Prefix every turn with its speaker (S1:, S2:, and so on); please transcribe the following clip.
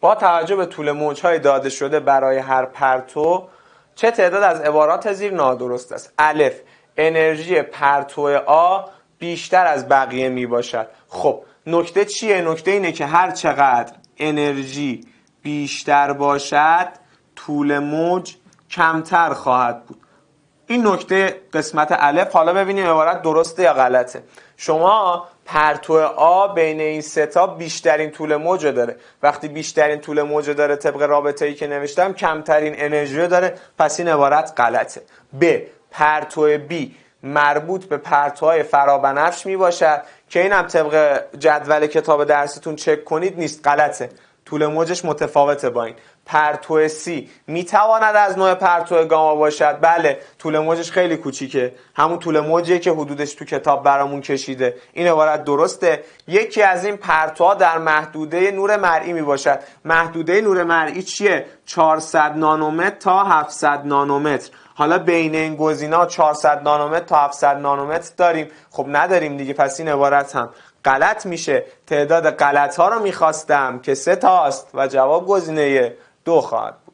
S1: با توجه به طول موج های داده شده برای هر پرتو چه تعداد از عبارات زیر نادرست است الف انرژی پرتو آ بیشتر از بقیه می باشد خب نکته چیه؟ نکته اینه که هر چقدر انرژی بیشتر باشد طول موج کمتر خواهد بود این نکته قسمت الف حالا ببینیم عبارت درسته یا غلطه شما پرتو A بین این ستا بیشترین طول موج داره وقتی بیشترین طول موج داره طبق رابطه ای که نوشتم کمترین انرژی داره پس این عبارت غلطه ب پرتو B مربوط به پرتوهای فرابنفش می باشد که این هم طبق جدول کتاب درستون چک کنید نیست غلطه طول موجش متفاوته با این پرتو سی میتواند از نوع پرتو گاما باشد بله طول موجش خیلی کوچیکه همون طول موجیه که حدودش تو کتاب برامون کشیده این عبارت درسته یکی از این پرتوها در محدوده نور مرئی میباشد باشد محدوده نور مرئی چیه 400 نانومتر تا 700 نانومتر حالا بین این گزینا 400 نانومتر تا 700 نانومتر داریم خب نداریم دیگه پس این عبارت هم غلط میشه تعداد غلط ها رو میخواستم که سه تاست و جواب گزینه دو خواهد